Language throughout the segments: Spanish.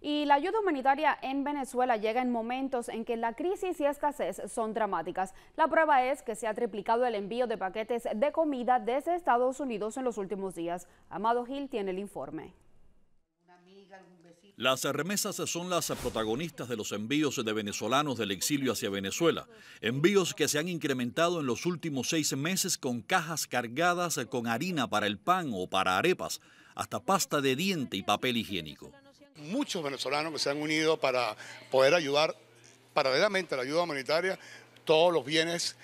Y la ayuda humanitaria en Venezuela llega en momentos en que la crisis y escasez son dramáticas. La prueba es que se ha triplicado el envío de paquetes de comida desde Estados Unidos en los últimos días. Amado Gil tiene el informe. Las remesas son las protagonistas de los envíos de venezolanos del exilio hacia Venezuela, envíos que se han incrementado en los últimos seis meses con cajas cargadas con harina para el pan o para arepas, hasta pasta de diente y papel higiénico muchos venezolanos que se han unido para poder ayudar paralelamente a la ayuda humanitaria todos los bienes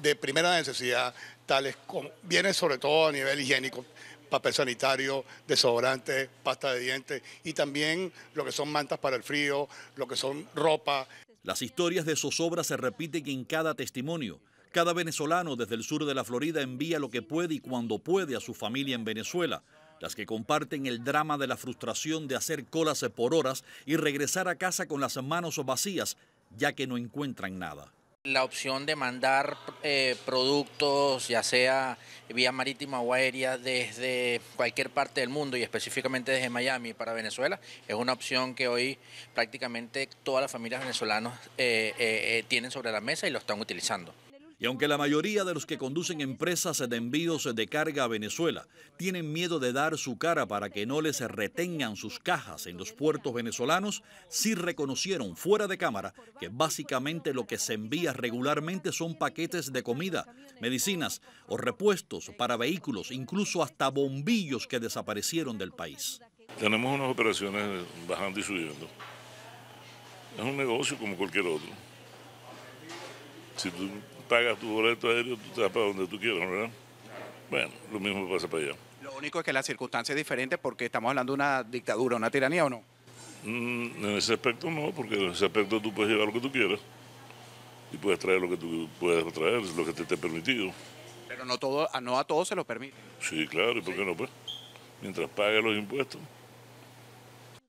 de primera necesidad, tales como bienes sobre todo a nivel higiénico, papel sanitario, desodorante, pasta de dientes y también lo que son mantas para el frío, lo que son ropa. Las historias de obras se repiten en cada testimonio. Cada venezolano desde el sur de la Florida envía lo que puede y cuando puede a su familia en Venezuela las que comparten el drama de la frustración de hacer colas por horas y regresar a casa con las manos vacías, ya que no encuentran nada. La opción de mandar eh, productos, ya sea vía marítima o aérea, desde cualquier parte del mundo y específicamente desde Miami para Venezuela, es una opción que hoy prácticamente todas las familias venezolanas eh, eh, tienen sobre la mesa y lo están utilizando. Y aunque la mayoría de los que conducen empresas de envíos de carga a Venezuela tienen miedo de dar su cara para que no les retengan sus cajas en los puertos venezolanos, sí reconocieron fuera de cámara que básicamente lo que se envía regularmente son paquetes de comida, medicinas o repuestos para vehículos, incluso hasta bombillos que desaparecieron del país. Tenemos unas operaciones bajando y subiendo. Es un negocio como cualquier otro pagas tu boleto aéreo, tú te vas para donde tú quieras, ¿verdad? Bueno, lo mismo pasa para allá. Lo único es que la circunstancia es diferente porque estamos hablando de una dictadura, una tiranía o no. Mm, en ese aspecto no, porque en ese aspecto tú puedes llevar lo que tú quieras y puedes traer lo que tú puedes traer, lo que te esté permitido. Pero no, todo, no a todos se lo permite. Sí, claro, ¿y por qué no? Pues mientras pague los impuestos.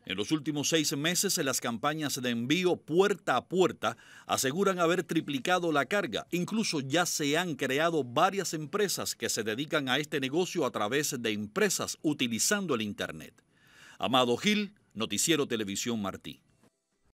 En los últimos seis meses, las campañas de envío puerta a puerta aseguran haber triplicado la carga. Incluso ya se han creado varias empresas que se dedican a este negocio a través de empresas utilizando el Internet. Amado Gil, Noticiero Televisión Martí.